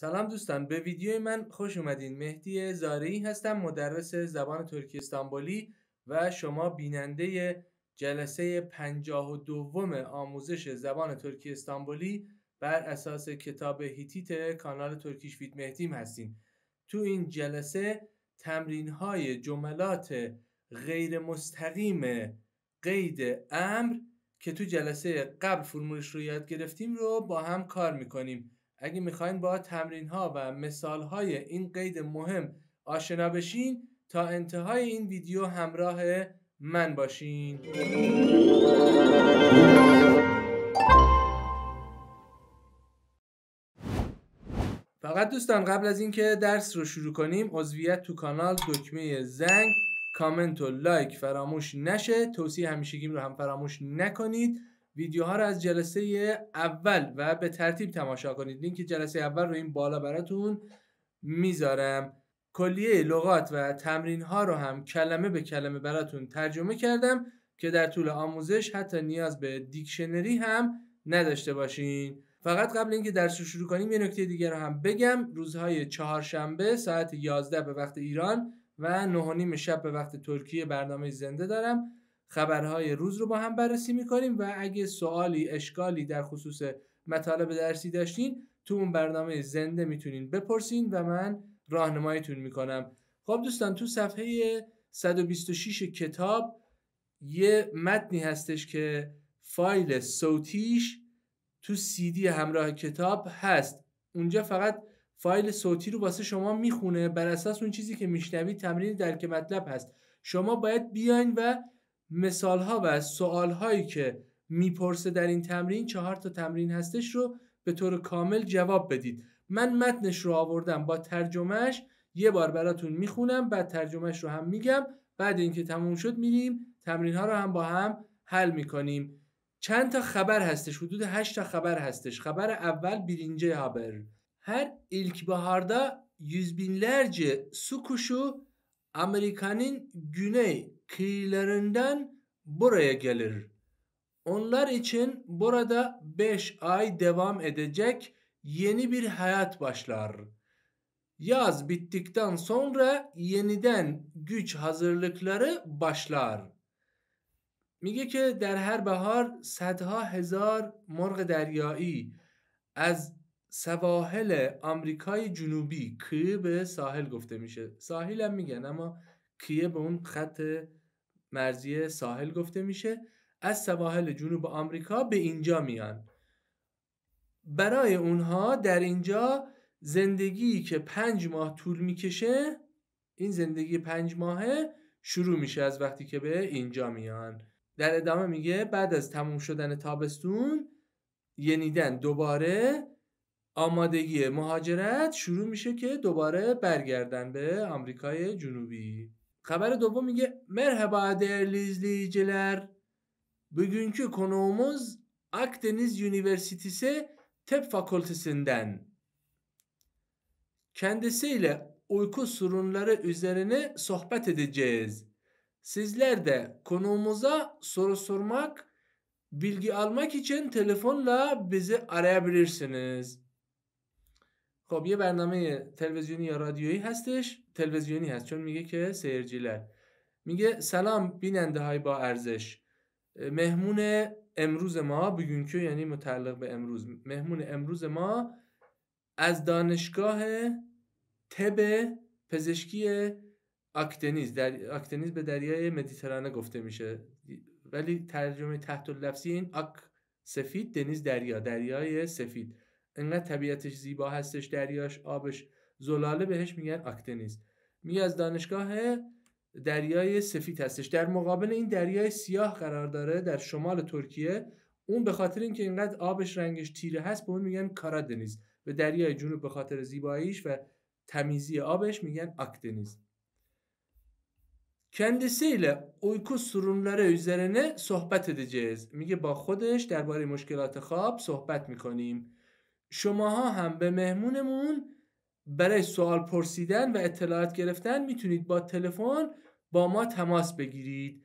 سلام دوستان به ویدیو من خوش اومدین مهدی زارعی هستم مدرس زبان ترکی استانبولی و شما بیننده جلسه پنجاه و دوم آموزش زبان ترکی استانبولی بر اساس کتاب هیتیت کانال ترکیش وید مهدیم هستین تو این جلسه تمرین های جملات غیر مستقیم قید امر که تو جلسه قبل فرمولش رو یاد گرفتیم رو با هم کار میکنیم اگه میخواین با تمرین ها و مثال های این قید مهم آشنا بشین تا انتهای این ویدیو همراه من باشین فقط دوستان قبل از اینکه درس رو شروع کنیم عضویت تو کانال دکمه زنگ کامنت و لایک فراموش نشه توصیه همیشگیم رو هم فراموش نکنید ویدیوها رو از جلسه اول و به ترتیب تماشا کنید لینک جلسه اول رو این بالا براتون میذارم کلیه لغات و تمرین ها رو هم کلمه به کلمه براتون ترجمه کردم که در طول آموزش حتی نیاز به دیکشنری هم نداشته باشین فقط قبل اینکه درس رو شروع کنیم یه نکته دیگه رو هم بگم روزهای چهارشنبه ساعت 11 به وقت ایران و نهونیم شب به وقت ترکیه برنامه زنده دارم خبرهای روز رو با هم بررسی میکنیم و اگه سوالی اشکالی در خصوص مطالب درسی داشتین تو اون برنامه زنده میتونین بپرسین و من راهنماییتون میکنم خب دوستان تو صفحه 126 کتاب یه متنی هستش که فایل صوتیش تو سیدی همراه کتاب هست اونجا فقط فایل صوتی رو واسه شما میخونه بر اساس اون چیزی که میشنوید تمرین درک مطلب هست شما باید بیاین و مثال ها و سوال هایی که میپرسه در این تمرین چهار تا تمرین هستش رو به طور کامل جواب بدید من متنش رو آوردم با ترجمهش یه بار براتون میخونم بعد ترجمهش رو هم میگم بعد اینکه تموم شد میریم تمرین ها رو هم با هم حل میکنیم چند تا خبر هستش حدود 8 تا خبر هستش خبر اول بیرینجه هابر هر بهاردا yüz binlerce سوکوشو امریکانین Amerika'nın kıyılarından buraya gelir. Onlar için burada beş ay devam edecek yeni bir hayat başlar. Yaz bittikten sonra yeniden güç hazırlıkları başlar. میگه که در هر بهار صدها هزار مرغ دریایی از سواحل آمریکای جنوبی کیه به ساحل گفته میشه ساحل هم میگن اما کیه به اون خط مرزی ساحل گفته میشه از سواحل جنوب آمریکا به اینجا میان برای اونها در اینجا زندگی که پنج ماه طول میکشه این زندگی پنج ماهه شروع میشه از وقتی که به اینجا میان در ادامه میگه بعد از تموم شدن تابستون ینیدن دوباره آمادگی مهاجرت شروع میشه که دوباره برگردن به آمریکای جنوبی Kabare Dobu میگه merhaba değerli izleyiciler. Bugünkü konuğumuz Akdeniz Üniversitesi Tıp Fakültesinden. Kendisiyle uyku sorunları üzerine sohbet edeceğiz. Sizler de konuğumuza soru sormak, bilgi almak için telefonla bizi arayabilirsiniz. خب یه برنامه تلویزیونی یا رادیویی هستش تلویزیونی هست چون میگه که جیلر میگه سلام بیننده های با ارزش مهمون امروز ما که یعنی متعلق به امروز مهمون امروز ما از دانشگاه تب پزشکی آکتنیز در آکتنیز به دریای مدیترانه گفته میشه ولی ترجمه تحت لفظی این آک سفید دنیز دریا دریای سفید انقدر طبیعتش زیبا هستش دریاش آبش زلاله بهش میگن آکتنیز میگه از دانشگاه دریای سفید هستش در مقابل این دریای سیاه قرار داره در شمال ترکیه اون به خاطر اینکه اینقدر آبش رنگش تیره هست به اون میگن کارادنیز به دریای جنوب به خاطر زیباییش و تمیزی آبش میگن آکتنیز Kendisiyle uyku sorunları üzerine sohbet edeceğiz. میگه با خودش درباره مشکلات خواب صحبت میکنیم. شماها هم به مهمونمون برای سوال پرسیدن و اطلاعات گرفتن میتونید با تلفن با ما تماس بگیرید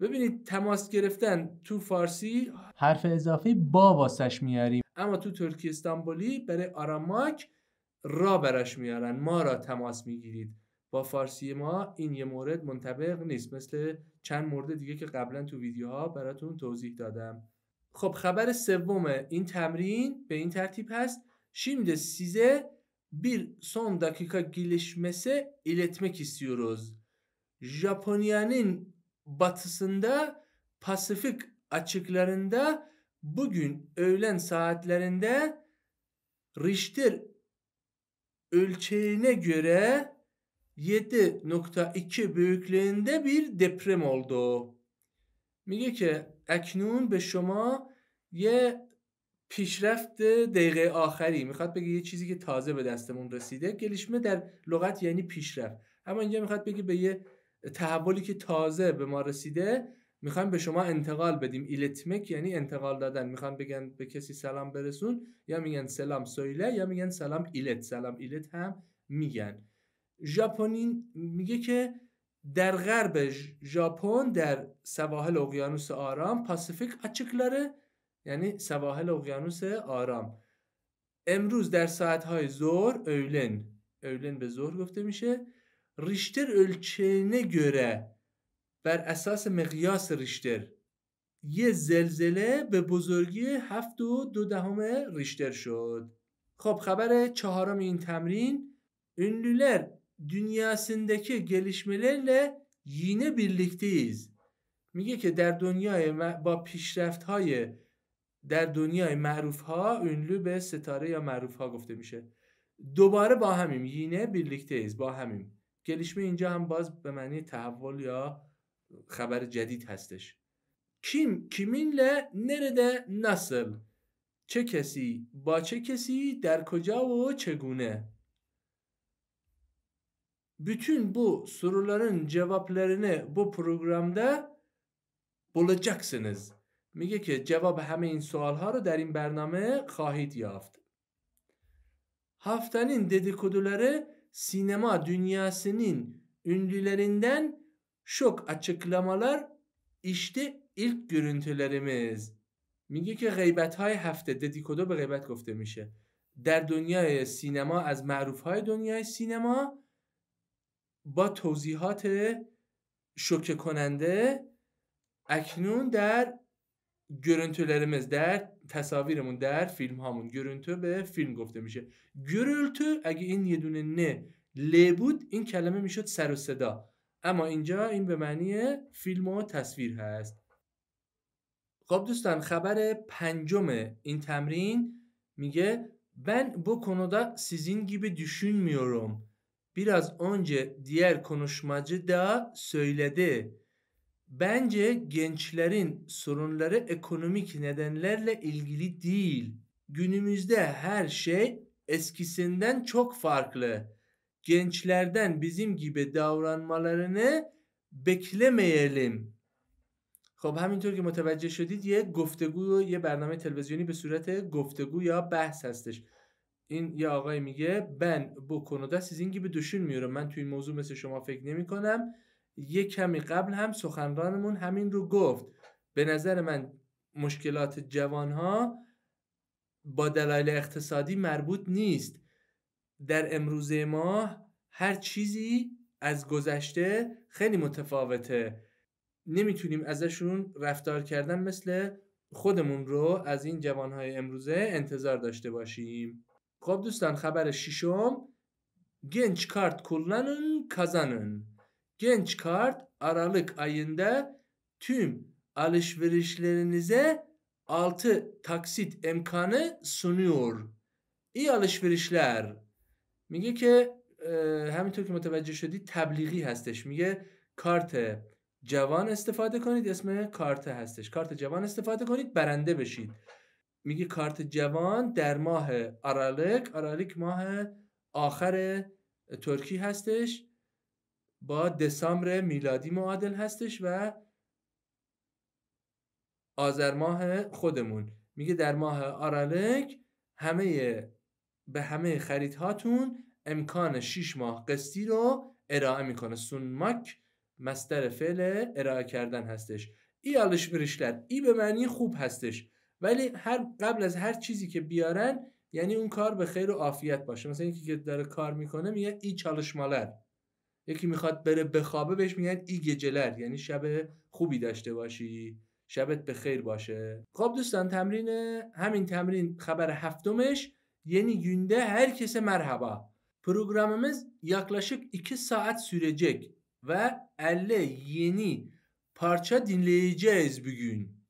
ببینید تماس گرفتن تو فارسی حرف اضافی با واسش میاریم اما تو ترکی استانبولی برای آراماک را براش میارن ما را تماس میگیرید با فارسی ما این یه مورد منطبق نیست مثل چند مورد دیگه که قبلا تو ویدیوها براتون توضیح دادم خب خبر سوم این تمرین به این tertip هست. Şimdi size bir son dakika gelişmesi iletmek istiyoruz. Japonya'nın batısında Pasifik açıklarında bugün öğlen saatlerinde Richter ölçeğine göre 7.2 büyüklüğünde bir deprem oldu. میگه که اکنون به شما یه پیشرفت دقیقه آخری میخواد بگه یه چیزی که تازه به دستمون رسیده گلیشمه در لغت یعنی پیشرفت اما اینجا میخواد بگه به یه تحولی که تازه به ما رسیده میخوایم به شما انتقال بدیم ایلتمک یعنی انتقال دادن میخوان بگن به کسی سلام برسون یا میگن سلام سویله یا میگن سلام ایلت سلام ایلت هم میگن ژاپنی میگه که در غرب ژاپن در سواحل اقیانوس آرام پاسیفیک اچکلاره یعنی سواحل اقیانوس آرام امروز در ساعتهای ظهر اولن اولن به ظهر گفته میشه ریشتر اولچنه گره بر اساس مقیاس ریشتر یه زلزله به بزرگی هفت و دو دهم ریشتر شد خب خبر چهارم این تمرین ünlüler dünyasındaki gelişmelerle yine birlikteyiz میگه که در دنیای با پیشرفت های در دنیای معروف ها اونلو به ستاره یا معروف ها گفته میشه دوباره با همیم یینه بیرلیکته ایز با همیم گلیشمه اینجا هم باز به معنی تحول یا خبر جدید هستش کیم کیمینله نرده نسل چه کسی با چه کسی در کجا و چگونه bütün bu soruların cevaplarını bu programda bulacaksınız. میگه که جواب همه این سوال ها رو در این برنامه خواهید یافت. Haftanın dedikoduları sinema dünyasının ünlülerinden şok açıklamalar işte ilk görüntülerimiz. میگه که غیبت های هفته dedikodu به غیبت گفته میشه در دنیای سینما از معروف های دنیای سینما با توضیحات شوکه کننده اکنون در لرمز در تصاویرمون در فیلم هامون گرونتو به فیلم گفته میشه گرونتو اگه این یه دونه نه ل بود این کلمه میشد سر و صدا اما اینجا این به معنی فیلم و تصویر هست خب دوستان خبر پنجم این تمرین میگه من کنودا سیزین گیبه gibi میارم biraz önce diğer konuşmacı da söyledi. Bence gençlerin sorunları ekonomik nedenlerle ilgili değil. Günümüzde her şey eskisinden çok farklı. Gençlerden bizim gibi davranmalarını beklemeyelim. خب همینطور که متوجه شدید یه گفتگو یه برنامه تلویزیونی به صورت گفتگو یا بحث هستش این یه آقای میگه با کنوده سیزینگی به gibi میورم من توی این موضوع مثل شما فکر نمی کنم یه کمی قبل هم سخنرانمون همین رو گفت به نظر من مشکلات جوان ها با دلایل اقتصادی مربوط نیست در امروزه ما هر چیزی از گذشته خیلی متفاوته نمیتونیم ازشون رفتار کردن مثل خودمون رو از این جوانهای امروزه انتظار داشته باشیم خب دوستان خبر ششم genç kart kullanın kazanın. Genç kart Aralık ayında tüm alışverişlerinize 6 taksit imkanı sunuyor. İyi alışverişler. میگه که همینطور که متوجه شدی تبلیغی هستش میگه کارت جوان استفاده کنید اسم کارت هستش کارت جوان استفاده کنید برنده بشید میگه کارت جوان در ماه آرالک آرالک ماه آخر ترکی هستش با دسامبر میلادی معادل هستش و آذر ماه خودمون میگه در ماه آرالک همه به همه هاتون امکان شیش ماه قسطی رو ارائه میکنه سونمک مستر فعل ارائه کردن هستش ای آلش ای به معنی خوب هستش ولی هر قبل از هر چیزی که بیارن یعنی اون کار به خیر و عافیت باشه مثلا یکی که داره کار میکنه میگه ای چالش یکی میخواد بره بخوابه بهش میگن ای گجلر یعنی شب خوبی داشته باشی شبت به خیر باشه خب دوستان تمرین همین تمرین خبر هفتمش yeni یعنی هر herkese مرحبا Programımız yaklaşık 2 saat sürecek و 50 پارچه parça dinleyeceğiz bugün.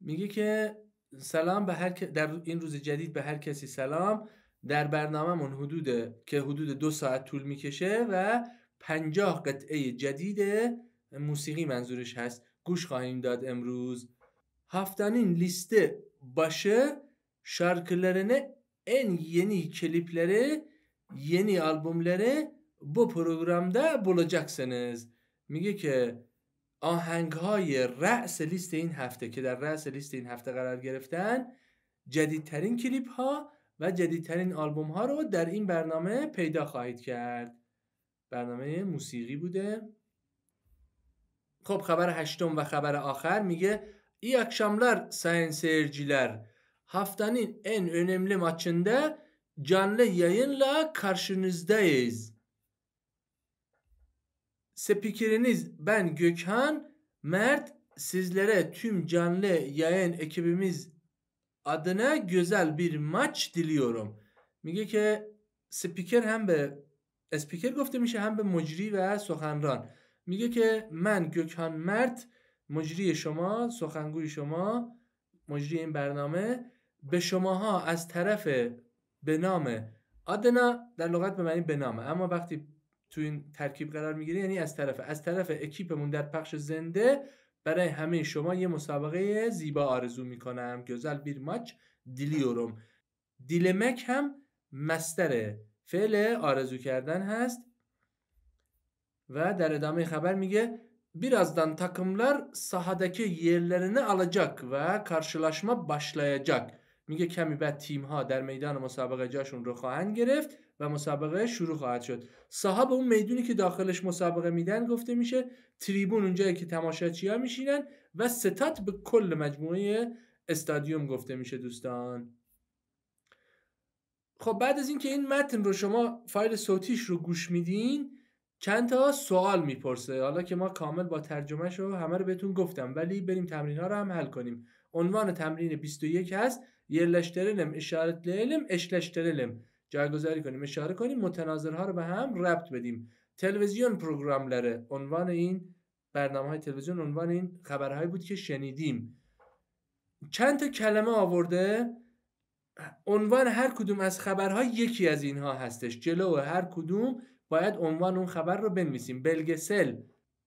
میگه که سلام به هر در این روز جدید به هر کسی سلام در برنامه من حدود که حدود دو ساعت طول میکشه و پنجاه قطعه جدید موسیقی منظورش هست گوش خواهیم داد امروز لیست باشه başı şarkılarını en yeni ینی yeni albümleri bu programda bulacaksınız. میگه که آهنگ های رأس لیست این هفته که در رأس لیست این هفته قرار گرفتن جدیدترین کلیپ ها و جدیدترین آلبوم ها رو در این برنامه پیدا خواهید کرد برنامه موسیقی بوده خب خبر هشتم و خبر آخر میگه ای akşamlar sayın seyirciler. این اونملی önemli maçında canlı yayınla karşınızdayız. Spikeriniz ben Gökhan Mert sizlere tüm canlı yayın ekibimiz adına güzel bir maç diliyorum. میگه که سپیکر هم به اسپیکر گفته میشه هم به مجری و سخنران میگه که من گکان مرد مجری شما سخنگوی شما مجری این برنامه به شماها از طرف به نام آدنا در لغت به معنی به نامه اما وقتی تو این ترکیب قرار میگیره یعنی از طرف از طرف اکیپمون در پخش زنده برای همه شما یه مسابقه زیبا آرزو میکنم گزل بیر ماچ دیلیورم دیلمک هم مستر فعل آرزو کردن هست و در ادامه خبر میگه birazdan takımlar sahadaki yerlerini alacak و karşılaşma başlayacak. میگه کمی بعد تیم ها در میدان مسابقه جاشون رو خواهند گرفت و مسابقه شروع خواهد شد صاحب اون میدونی که داخلش مسابقه میدن گفته میشه تریبون اونجایی که تماشاچی ها میشینن و ستات به کل مجموعه استادیوم گفته میشه دوستان خب بعد از اینکه این متن رو شما فایل صوتیش رو گوش میدین چند تا سوال میپرسه حالا که ما کامل با ترجمهش رو همه رو بهتون گفتم ولی بریم تمرین ها رو هم حل کنیم عنوان تمرین 21 هست یلشترلم اشارت لیلم اشلشترلم جایگذاری کنیم اشاره کنیم متناظرها رو به هم ربط بدیم تلویزیون لره عنوان این برنامه های تلویزیون عنوان این خبرهایی بود که شنیدیم چند تا کلمه آورده عنوان هر کدوم از خبرها یکی از اینها هستش جلو هر کدوم باید عنوان اون خبر رو بنویسیم بلگسل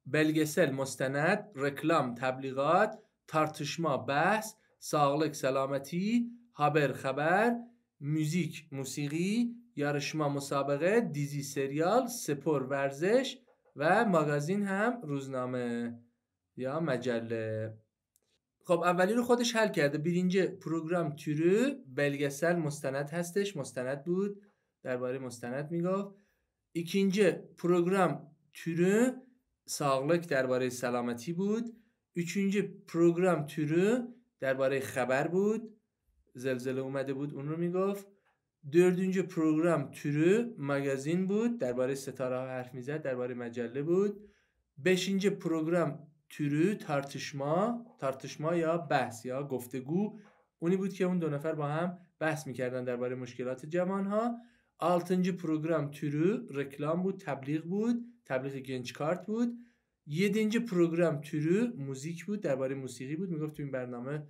بلگسل مستند رکلام تبلیغات تارتشما بحث ساغلک سلامتی هابر خبر موزیک موسیقی یارشما مسابقه دیزی سریال سپور ورزش و ماگازین هم روزنامه یا مجله خب اولی رو خودش حل کرده بیرینجه پروگرام تیرو بلگسل مستند هستش مستند بود درباره مستند میگفت ikinci program türü ساغلک درباره سلامتی بود üçüncü پروگرام türü درباره خبر بود زلزله اومده بود اون رو میگفت دردینجه پروگرام تورو مگزین بود درباره ستاره ها حرف میزد درباره مجله بود بشینجه پروگرام تورو tartışma تارتشما یا بحث یا گفتگو اونی بود که اون دو نفر با هم بحث میکردن درباره مشکلات جوان ها پروگرام پروگرام رکلام رکلام بود تبلیغ بود تبلیغ گنج کارت بود یدینجه پروگرام تورو موزیک بود درباره موسیقی بود میگفت تو این برنامه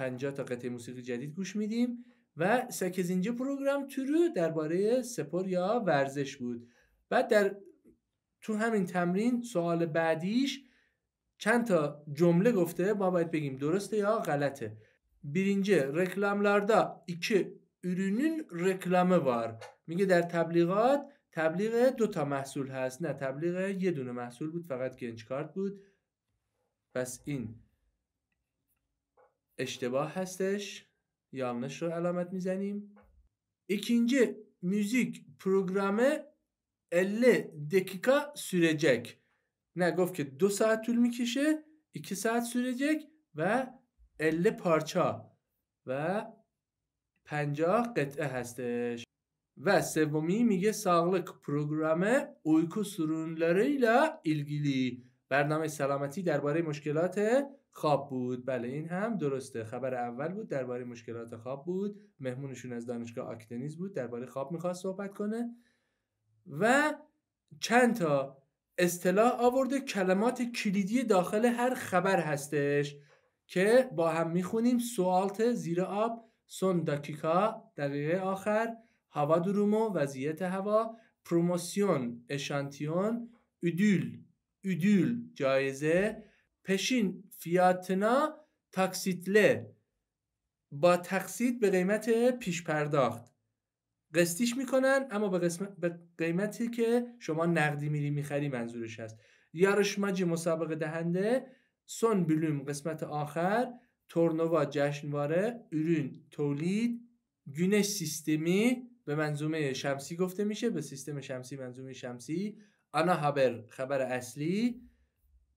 50 تا قطعه موسیقی جدید گوش میدیم و سکزینجه پروگرام تورو درباره سپور یا ورزش بود بعد در تو همین تمرین سوال بعدیش چند تا جمله گفته ما باید بگیم درسته یا غلطه برینجی reklamlarda ایکی ürünün رکلامه وار میگه در تبلیغات تبلیغ دو تا محصول هست نه تبلیغ یه دونه محصول بود فقط گنج کارت بود پس این اشتباه هستش یانش رو علامت میزنیم ایکینجی موزیک پروگرامه اله دکیکا سورجک نه گفت که دو ساعت طول میکشه ایکی ساعت سورجک و اله پارچا و پنجا قطعه هستش و سومی میگه ساغلک پروگرامه اویکو سرونلاریلا ایلگیلی برنامه سلامتی درباره مشکلات خواب بود بله این هم درسته خبر اول بود درباره مشکلات خواب بود مهمونشون از دانشگاه آکتنیز بود درباره خواب میخواست صحبت کنه و چند تا اصطلاح آورده کلمات کلیدی داخل هر خبر هستش که با هم میخونیم سوالت زیر آب سون داکیکا دقیقه آخر هوا درومو وضعیت هوا پروموسیون اشانتیون ادول ادول جایزه پشین فیاتنا تاکسیتله با تقسیط به قیمت پیش پرداخت قسطیش میکنن اما به, به قیمتی که شما نقدی میری میخری منظورش هست یارشماج مسابقه دهنده سون بلوم قسمت آخر تورنوا جشنواره ارون تولید گونش سیستمی به منظومه شمسی گفته میشه به سیستم شمسی منظومه شمسی آنا هابر خبر اصلی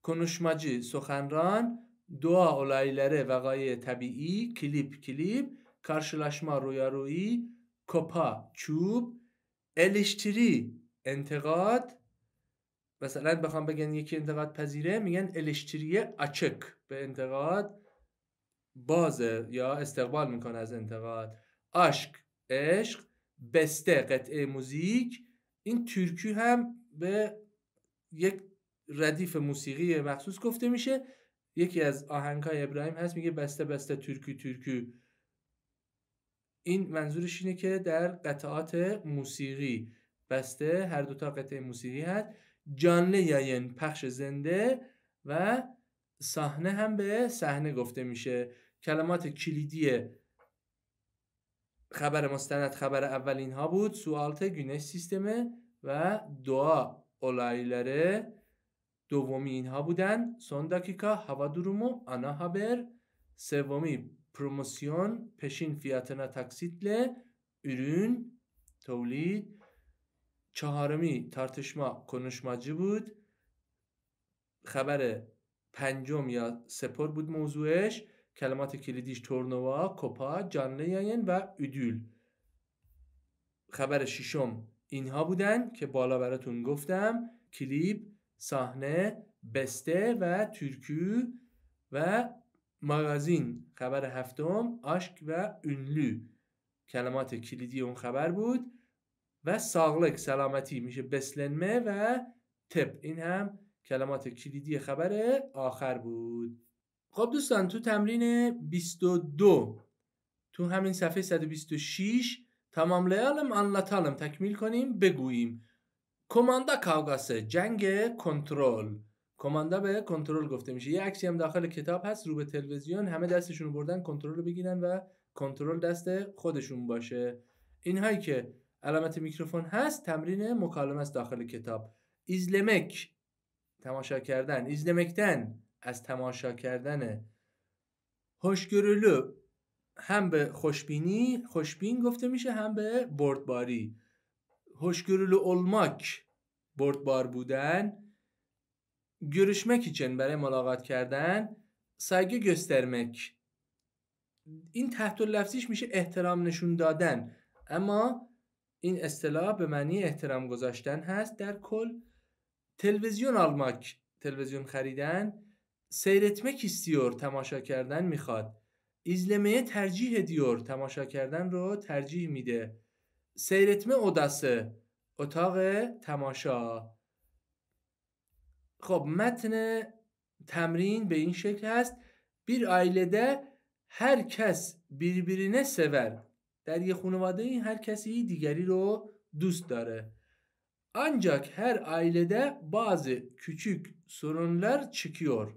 کنوشماجی سخنران، دعا، olayları, طبیعی طبیعی، کلیپ کلیپ کارشلاشما رویارویی، کپا چوب الیشتری انتقاد مثلا بخوام بگن یکی انتقاد پذیره میگن الشتریه اچک به انتقاد بازه یا استقبال میکنه از انتقاد عشق عشق بسته قطعه موزیک این ترکی هم به یک ردیف موسیقی مخصوص گفته میشه یکی از های ابراهیم هست میگه بسته بسته ترکی ترکی این منظورش اینه که در قطعات موسیقی بسته هر دوتا قطعه موسیقی هست جانله یاین پخش زنده و صحنه هم به صحنه گفته میشه کلمات کلیدی خبر مستند خبر اولین ها بود سوالت گینش سیستمه و دعا اولایلره دومی اینها بودن سون دکیکا هوا درومو انا هابر سومی پروموسیون پشین فیاتنا ل ürün تولید چهارمی تارتشما کنشماجی بود خبر پنجم یا سپر بود موضوعش کلمات کلیدیش تورنوا کپا جانله یاین و ادول خبر ششم اینها بودن که بالا براتون گفتم کلیپ ساحنه بسته و ترکو و مغازین خبر هفتم آشک و اونلو کلمات کلیدی اون خبر بود و ساغلک سلامتی میشه بسلنمه و تپ این هم کلمات کلیدی خبر آخر بود خب دوستان تو تمرین 22 تو همین صفحه 126 تمام لیالم انلتالم تکمیل کنیم بگوییم کماندا کاوگاسه جنگ کنترل کماندا به کنترل گفته میشه یه عکسی هم داخل کتاب هست رو به تلویزیون همه دستشون بردن کنترل رو بگیرن و کنترل دست خودشون باشه اینهایی که علامت میکروفون هست تمرین مکالمه است داخل کتاب ایزلمک تماشا کردن ایزلمکتن از تماشا کردن هوشگرلو هم به خوشبینی خوشبین گفته میشه هم به بردباری hoşgörülü olmak بردبار بودن görüşmek için برای ملاقات کردن saygı göstermek این تحت لفظیش میشه احترام نشون دادن اما این اصطلاح به معنی احترام گذاشتن هست در کل تلویزیون آلماک تلویزیون خریدن سیرتمک استیور تماشا کردن میخواد ازلمه ترجیح دیور تماشا کردن رو ترجیح میده seyretme odası اتاق تماشا خب متن تمرین به این شکل هست بیر هر کس kes بیرینه سور در یه خانواده این هر کسی دیگری رو دوست داره آنجاک هر آیلده bazı کچک سرونلر چکیور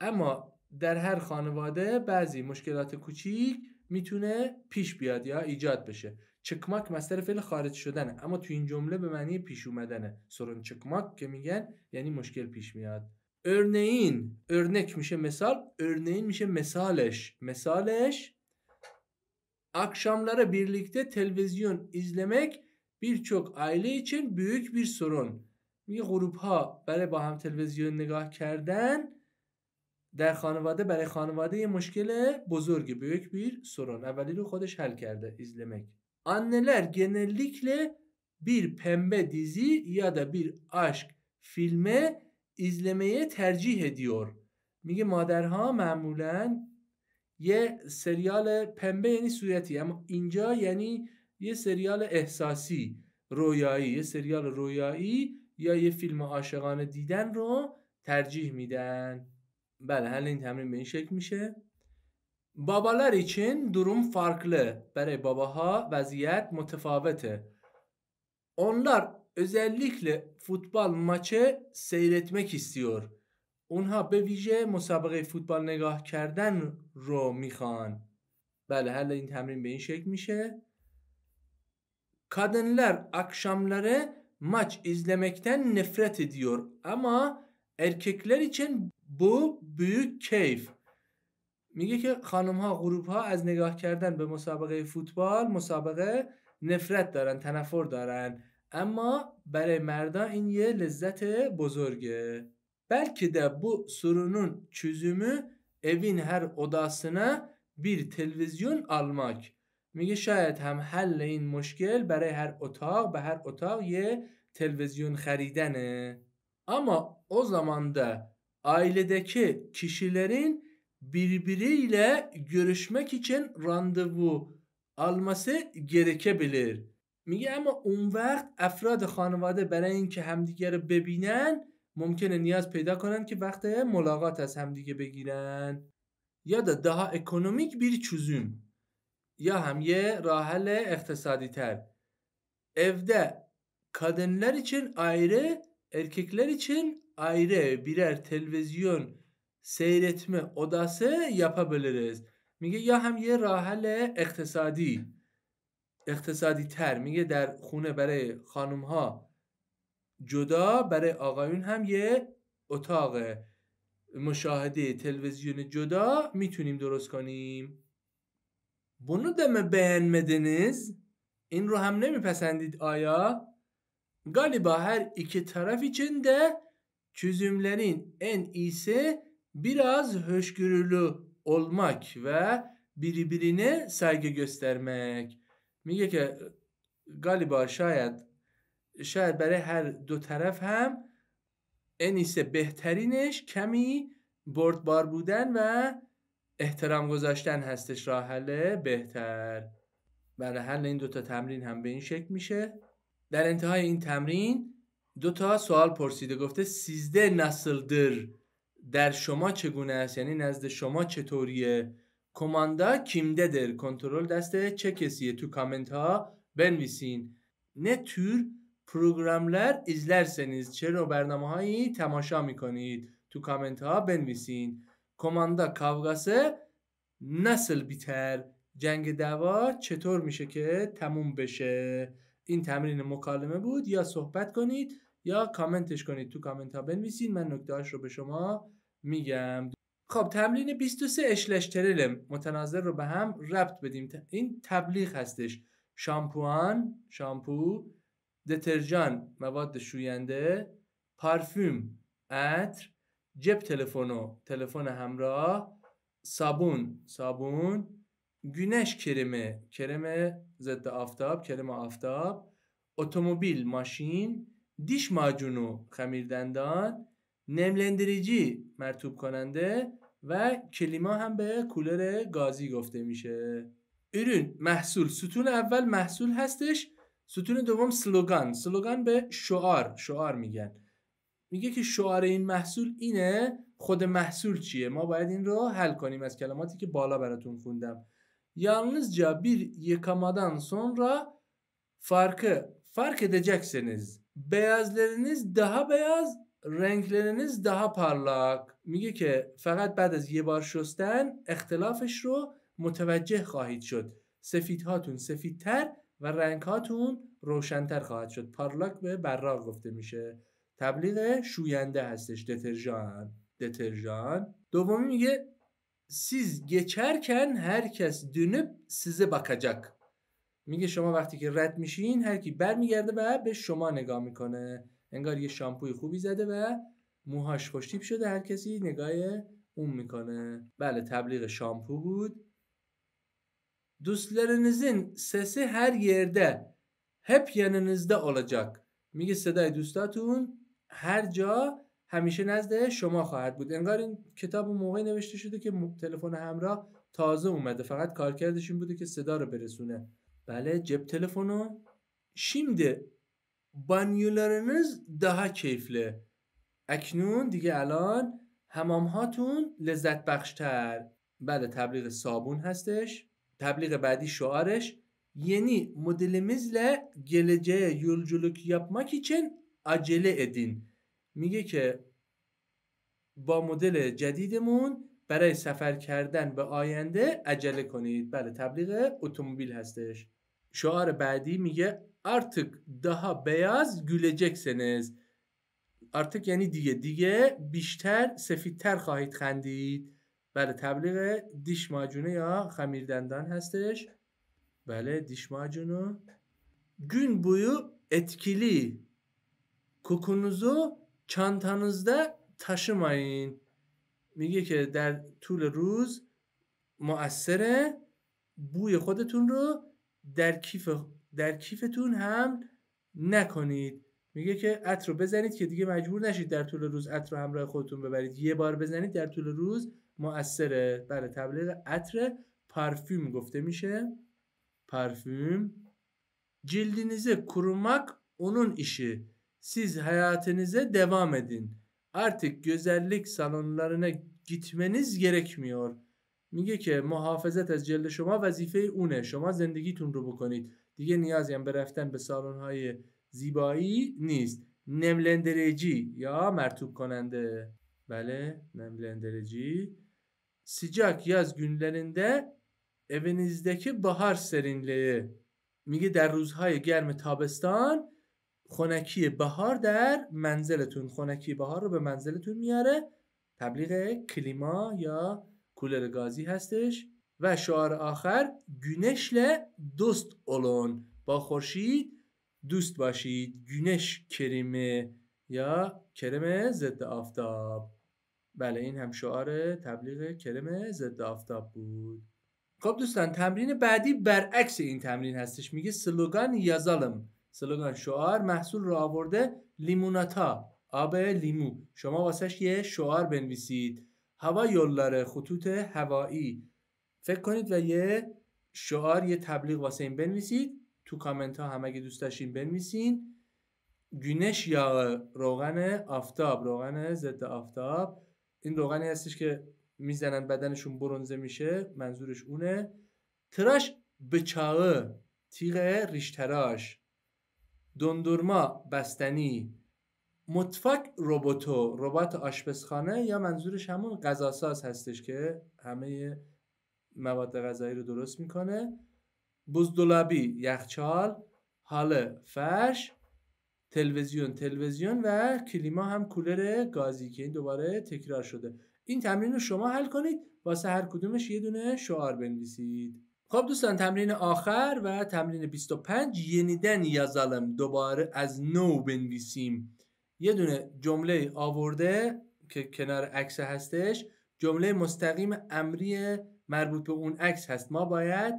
اما در هر خانواده بعضی مشکلات کوچیک میتونه پیش بیاد یا ایجاد بشه چکماک مستر فعل خارج شدنه اما تو این جمله به معنی پیش اومدنه سرون چکماک که میگن یعنی مشکل پیش میاد ارنین ارنک میشه مثال ارنین میشه مثالش مثالش اکشاملره بیرلیکته تلویزیون ازلمک birçok aile چن بیوک بیر سرون میگه غروب ها برای با هم تلویزیون نگاه کردن در خانواده برای خانواده یه مشکل بزرگی بیوک بیر سرون اولی رو خودش حل کرده ایزلمک Anneler genellikle bir pembe dizi ya da bir aşk filme izlemeye tercih ediyor. میگه مادرها معمولا یه سریال پنبه یعنی صورتی اما اینجا یعنی یه سریال احساسی رویایی یه سریال رویایی یا یه فیلم عاشقانه دیدن رو ترجیح میدن بله حل این تمرین به این شکل میشه Babalar için durum farklı. Bere babaha vaziyet mutefavet. Onlar özellikle futbol maçı seyretmek istiyor. اونها به ویژه مسابقه فوتبال نگاه کردن ro میخوان بله حالا این تمرین به این شکل kadınlar akşamları maç izlemekten nefret ediyor ama erkekler için bu büyük keyif. میگه که خانم ها غروب ها از نگاه کردن به مسابقه فوتبال مسابقه نفرت دارن تنفر دارن اما برای مردان این یه لذت بزرگه belki de bu sorunun çözümü evin her odasına bir televizyon almak. میگه شاید هم حل این مشکل برای هر اتاق به هر اتاق یه تلویزیون خریدنه. اما o zaman da ailedeki kişilerin birbiriyle görüşmek için randevu alması gerekebilir. میگه اما اون وقت افراد خانواده برای اینکه همدیگه رو ببینن ممکنه نیاز پیدا کنن که وقت ملاقات از همدیگه بگیرن یا دا دها اکنومیک bir çözüm یا هم یه راحل اقتصادی تر evde kadınlar için ayrı erkekler için ayrı birer televizyon seyretme odası yapabiliriz. میگه یا هم یه راحل اقتصادی اقتصادی تر میگه در خونه برای خانم ها جدا برای آقایون هم یه اتاق مشاهده تلویزیون جدا میتونیم درست کنیم بونو دمه بین مدنیز این رو هم نمیپسندید آیا؟ گالی با هر طرفی طرفی چنده çözümlerin ان ایسه biraz hoşgörülü اولمک و بیری birinə sayğı میگه که غالبا شاید شاید برای هر دو طرف هم انیسه بهترینش کمی بردبار بودن و احترام گذاشتن هستش راهله بهتر برای حل این دوتا تمرین هم به این شکل میشه در انتهای این تمرین دوتا سوال پرسیده گفته سیزده نسلدر در شما چگونه است یعنی نزد شما چطوریه کماندا کیم در کنترل دسته چه کسیه تو کامنت ها بنویسین نه تور programlar سنیز چه رو برنامه هایی تماشا میکنید تو کامنت ها بنویسین کماندا کاوگاسه نسل بیتر جنگ دوا چطور میشه که تموم بشه این تمرین مکالمه بود یا صحبت کنید یا کامنتش کنید تو کامنت ها بنویسین من نکتهاش رو به شما میگم خب تمرین 23 اشلش ترل متناظر رو به هم ربط بدیم این تبلیغ هستش شامپوان شامپو دترجان مواد شوینده پارفوم عطر جب تلفنو و تلفن همراه صابون صابون گونش کرمه کرم ضد آفتاب کرم آفتاب اتومبیل ماشین دیش ماجون و خمیردندان نملندریجی مرتوب کننده و کلیما هم به کولر گازی گفته میشه ایرون محصول ستون اول محصول هستش ستون دوم سلوگان سلوگان به شعار شعار میگن میگه که شعار این محصول اینه خود محصول چیه ما باید این رو حل کنیم از کلماتی که بالا براتون خوندم بیر bir سون را farkı fark دجکسنز بیازلرنز daha بیاز رنگلنز دها پارلاک میگه که فقط بعد از یه بار شستن اختلافش رو متوجه خواهید شد سفید هاتون سفیدتر و رنگ هاتون روشنتر خواهد شد پارلاک به براق گفته میشه تبلیغ شوینده هستش دترژان دترژان دومی میگه سیز گچرکن هر کس دونب سیزه bakacak میگه شما وقتی که رد میشین هر کی برمیگرده و به شما نگاه میکنه انگار یه شامپوی خوبی زده و موهاش خوشتیب شده هر کسی نگاه اون میکنه بله تبلیغ شامپو بود دوستلرنزین سسه هر یرده هپ یننزده یعنی olacak. میگه صدای دوستاتون هر جا همیشه نزد شما خواهد بود انگار این کتاب اون موقعی نوشته شده که تلفن همراه تازه اومده فقط کارکردش این بوده که صدا رو برسونه بله جب تلفن رو شیمده. ده ها کیفله اکنون دیگه الان همام هاتون لذت بخشتر بعد بله، تبلیغ صابون هستش تبلیغ بعدی شعارش یعنی مدل گلجه geleceğe yolculuk یا için اجله ادین. میگه که با مدل جدیدمون برای سفر کردن به آینده عجله کنید بله تبلیغ اتومبیل هستش شعار بعدی میگه artık daha beyaz güleceksiniz. artıک یعنی دیگه دیگه بیشتر سفیدتر خواهید خندید بله تبلیغ دیش ماجونه یا خمیر دندان هستش بله دیش ماجونو gün boyu etkili kokunuzu çantanızda taşımayın میگه که در طول روز مؤثره بوی خودتون رو در کیف در کیفتون هم نکنید میگه که عطر رو بزنید که دیگه مجبور نشید در طول روز عطر رو همراه خودتون ببرید یه بار بزنید در طول روز مؤثره برای بله، تبلیغ عطر پارفیوم گفته میشه پارفیوم جلدینیزه kurumak onun işi. Siz دوام devam ارتک Artık güzellik salonlarına gitmeniz gerekmiyor. میگه که محافظت از جلد شما وظیفه اونه شما زندگیتون رو بکنید دیگه نیازی هم به رفتن به سالن‌های زیبایی نیست نملندرجی یا مرتوب کننده بله نملندرجی سیجاک یاز گونلرنده اونیزدکی بهار سرینلیه میگه در روزهای گرم تابستان خونکی بهار در منزلتون خونکی بهار رو به منزلتون میاره تبلیغ کلیما یا کولر گازی هستش و شعار آخر گونشله دوست اولون با خورشید دوست باشید گونش کریمه یا کرم ضد آفتاب بله این هم شعار تبلیغ کرم ضد آفتاب بود خب دوستان تمرین بعدی برعکس این تمرین هستش میگه سلوگان یازالم سلوگان شعار محصول رو آورده لیموناتا آب لیمو شما واسش یه شعار بنویسید هوا یولاره خطوط هوایی فکر کنید و یه شعار یه تبلیغ واسه این بنویسید تو کامنت ها هم اگه دوست داشتین بنویسین گونش یا روغن آفتاب روغن ضد آفتاب این روغنی هستش که میزنن بدنشون برونزه میشه منظورش اونه تراش بچاقه تیغ ریش تراش بستنی متفک روبوتو ربات آشپزخانه یا منظورش همون غذاساز هستش که همه مواد غذایی رو درست میکنه بزدولابی یخچال حال فرش تلویزیون تلویزیون و کلیما هم کولر گازی که این دوباره تکرار شده این تمرین رو شما حل کنید واسه هر کدومش یه دونه شعار بنویسید خب دوستان تمرین آخر و تمرین 25 ینیدن یازالم دوباره از نو بنویسیم یه دونه جمله آورده که کنار عکس هستش جمله مستقیم امری مربوط به اون عکس هست ما باید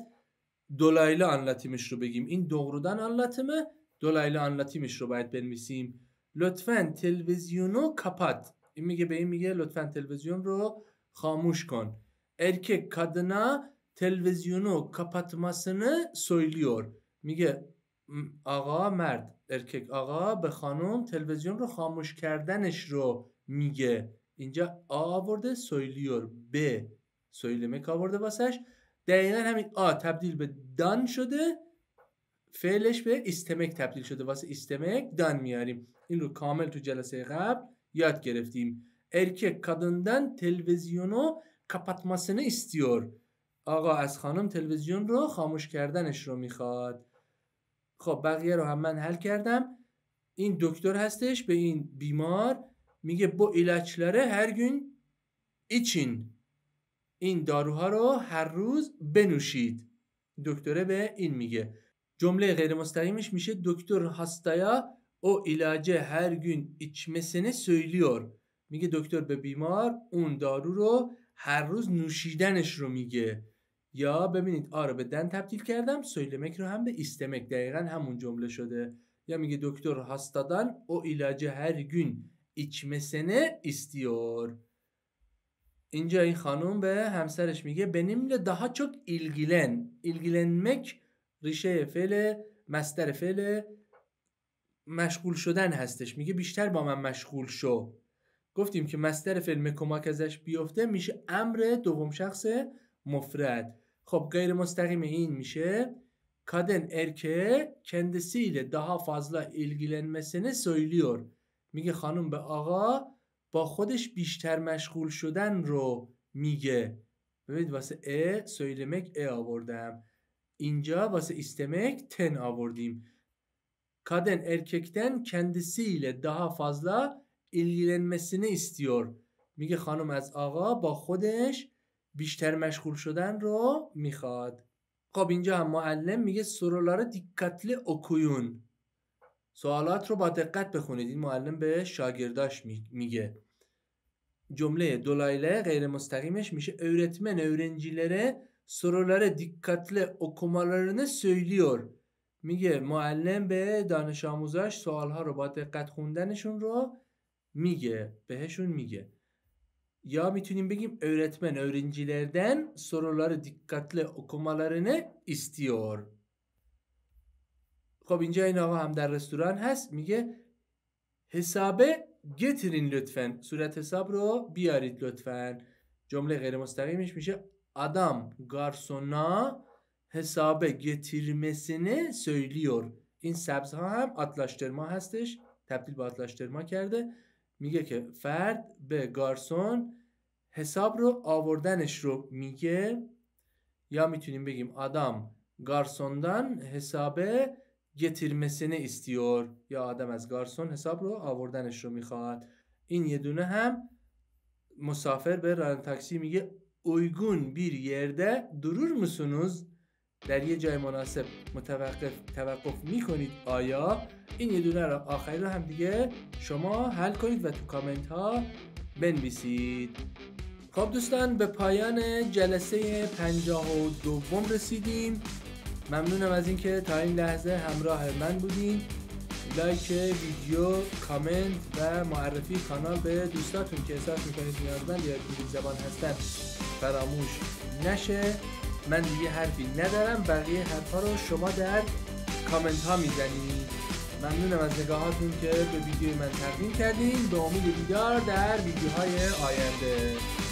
دولایل آنلاتیمش رو بگیم این دوغرودن آنلاتیمه دلایل آنلاتیمش رو باید بنویسیم لطفا تلویزیونو کپات این میگه به این میگه لطفا تلویزیون رو خاموش کن erkek رو تلویزیونو kapatmasını سویلیور میگه آقا مرد ارکک آقا به خانم تلویزیون رو خاموش کردنش رو میگه اینجا آورده سویلیور به که آورده واسش دقیقا همین آ تبدیل به دان شده فعلش به استمک تبدیل شده واسه استمک دان میاریم این رو کامل تو جلسه قبل یاد گرفتیم ارکه کادندن تلویزیونو کپتماسنه istiyor. آقا از خانم تلویزیون رو خاموش کردنش رو میخواد خب بقیه رو هم من حل کردم این دکتر هستش به این بیمار میگه با ایلچلره هر گون ایچین این داروها رو هر روز بنوشید دکتره به این میگه جمله غیر مستقیمش میشه دکتر هاستایا او ایلاجه هر گون ایچمسنه سویلیور میگه دکتر به بیمار اون دارو رو هر روز نوشیدنش رو میگه یا ببینید آ رو به دن تبدیل کردم سویلمک رو هم به ایستمک دقیقا همون جمله شده یا میگه دکتر هاستادان او ایلاجه هر گون ایچمسنه استیور اینجا این خانم به همسرش میگه ده چک چک ایلگیلن مک ریشه فعل مستر فعل مشغول شدن هستش میگه بیشتر با من مشغول شو گفتیم که مستر فعل کمک ازش بیفته میشه امر دوم شخص مفرد خب غیر مستقیم این میشه kadın erkeğe سیله دها fazla مسنه سویلیور میگه خانم به آقا با خودش بیشتر مشغول شدن رو میگه ببینید واسه ا سویلمک ا آوردم اینجا واسه استمک تن آوردیم کادن erkekten kendisiyle daha fazla ilgilenmesini istiyor. میگه خانم از آقا با خودش بیشتر مشغول شدن رو میخواد. خب اینجا هم معلم میگه سرولاره دیکاتلی اکویون سوالات رو با دقت بخونید این معلم به شاگرداش میگه cümleye dolaylı gayrimustakimeş mişe öğretmen öğrencilere soruları dikkatle okumalarını söylüyor. میگه معلم به دانش آموزاش سوالها رو با دقت خوندنشون رو میگه بهشون میگه یا میتونیم بگیم öğretmen öğrencilerden soruları dikkatle okumalarını istiyor. خب اینجا این آقا هم در رستوران هست میگه حسابه گترین لطفا صورت حساب رو بیارید لطفا جمله غیر مستقیمش میشه آدم گارسونا حسابه گتیرمسینه سویلیور این سبزها ها هم آتلاشترما هستش تبدیل به آتلاشترما کرده میگه که فرد به گارسون حساب رو آوردنش رو میگه یا میتونیم بگیم آدم گارسوندان حسابه getirmesini istiyor یا آدم از گارسون حساب رو آوردنش رو میخواد این یه دونه هم مسافر به ران تاکسی میگه uygun بیر yerde durur musunuz در یه جای مناسب متوقف توقف میکنید آیا این یه دونه رو آخری رو هم دیگه شما حل کنید و تو کامنت ها بنویسید خب دوستان به پایان جلسه پنجاه و دوم رسیدیم ممنونم از اینکه تا این لحظه همراه من بودین لایک ویدیو کامنت و معرفی کانال به دوستاتون که احساس میکنید نیازمند یا زبان هستن فراموش نشه من دیگه حرفی ندارم بقیه حرفها رو شما در کامنت ها میزنید ممنونم از نگاهاتون که به ویدیو من تقدیم کردین به امید دیدار در ویدیوهای آینده